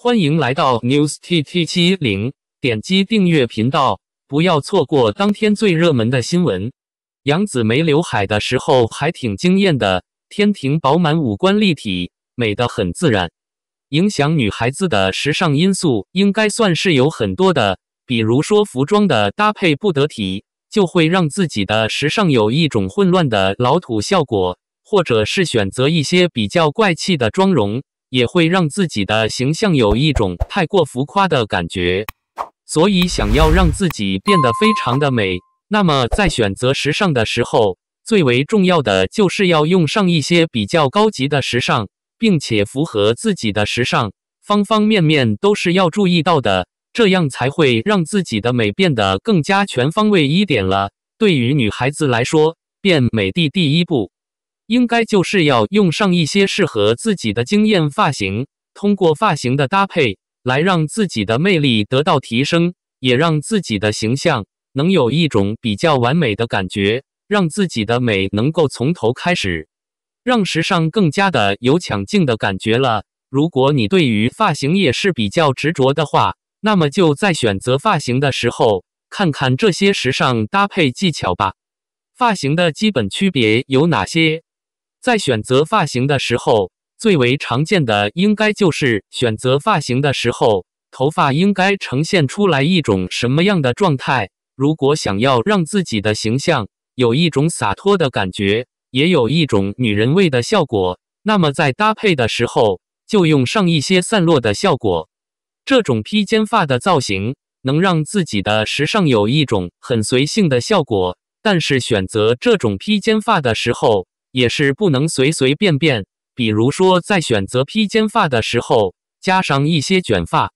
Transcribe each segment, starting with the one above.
欢迎来到 News T T 七零，点击订阅频道，不要错过当天最热门的新闻。杨紫没刘海的时候还挺惊艳的，天庭饱满，五官立体，美得很自然。影响女孩子的时尚因素应该算是有很多的，比如说服装的搭配不得体，就会让自己的时尚有一种混乱的老土效果，或者是选择一些比较怪气的妆容。也会让自己的形象有一种太过浮夸的感觉，所以想要让自己变得非常的美，那么在选择时尚的时候，最为重要的就是要用上一些比较高级的时尚，并且符合自己的时尚，方方面面都是要注意到的，这样才会让自己的美变得更加全方位一点了。对于女孩子来说，变美的第一步。应该就是要用上一些适合自己的惊艳发型，通过发型的搭配来让自己的魅力得到提升，也让自己的形象能有一种比较完美的感觉，让自己的美能够从头开始，让时尚更加的有抢镜的感觉了。如果你对于发型也是比较执着的话，那么就在选择发型的时候看看这些时尚搭配技巧吧。发型的基本区别有哪些？在选择发型的时候，最为常见的应该就是选择发型的时候，头发应该呈现出来一种什么样的状态？如果想要让自己的形象有一种洒脱的感觉，也有一种女人味的效果，那么在搭配的时候就用上一些散落的效果。这种披肩发的造型能让自己的时尚有一种很随性的效果，但是选择这种披肩发的时候。也是不能随随便便，比如说在选择披肩发的时候，加上一些卷发，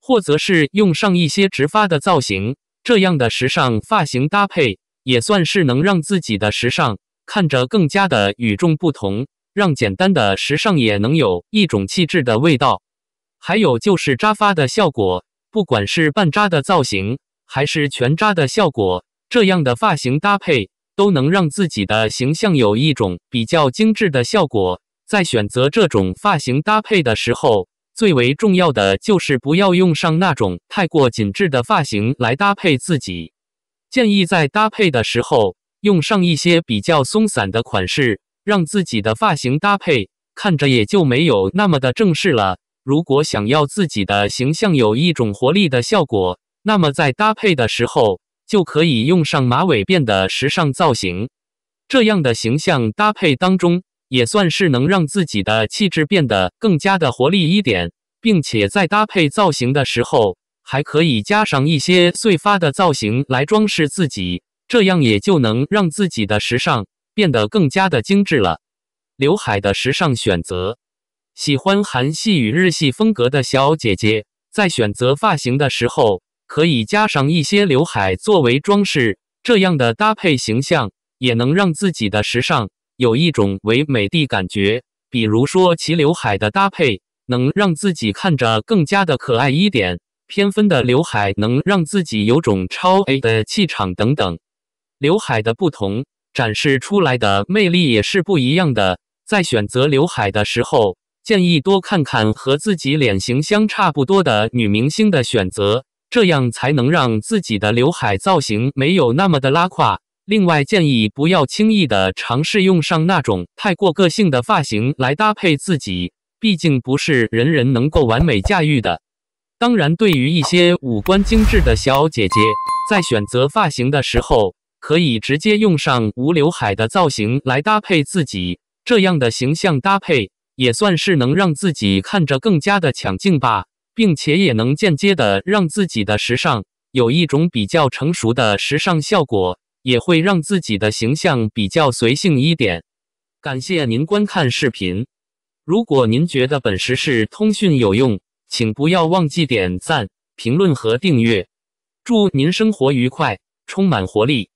或者是用上一些直发的造型，这样的时尚发型搭配也算是能让自己的时尚看着更加的与众不同，让简单的时尚也能有一种气质的味道。还有就是扎发的效果，不管是半扎的造型，还是全扎的效果，这样的发型搭配。都能让自己的形象有一种比较精致的效果。在选择这种发型搭配的时候，最为重要的就是不要用上那种太过紧致的发型来搭配自己。建议在搭配的时候用上一些比较松散的款式，让自己的发型搭配看着也就没有那么的正式了。如果想要自己的形象有一种活力的效果，那么在搭配的时候。就可以用上马尾辫的时尚造型，这样的形象搭配当中，也算是能让自己的气质变得更加的活力一点，并且在搭配造型的时候，还可以加上一些碎发的造型来装饰自己，这样也就能让自己的时尚变得更加的精致了。刘海的时尚选择，喜欢韩系与日系风格的小姐姐，在选择发型的时候。可以加上一些刘海作为装饰，这样的搭配形象也能让自己的时尚有一种唯美的感觉。比如说齐刘海的搭配，能让自己看着更加的可爱一点；偏分的刘海能让自己有种超 A 的气场等等。刘海的不同展示出来的魅力也是不一样的。在选择刘海的时候，建议多看看和自己脸型相差不多的女明星的选择。这样才能让自己的刘海造型没有那么的拉胯。另外，建议不要轻易的尝试用上那种太过个性的发型来搭配自己，毕竟不是人人能够完美驾驭的。当然，对于一些五官精致的小姐姐，在选择发型的时候，可以直接用上无刘海的造型来搭配自己，这样的形象搭配也算是能让自己看着更加的抢镜吧。并且也能间接的让自己的时尚有一种比较成熟的时尚效果，也会让自己的形象比较随性一点。感谢您观看视频。如果您觉得本时事通讯有用，请不要忘记点赞、评论和订阅。祝您生活愉快，充满活力。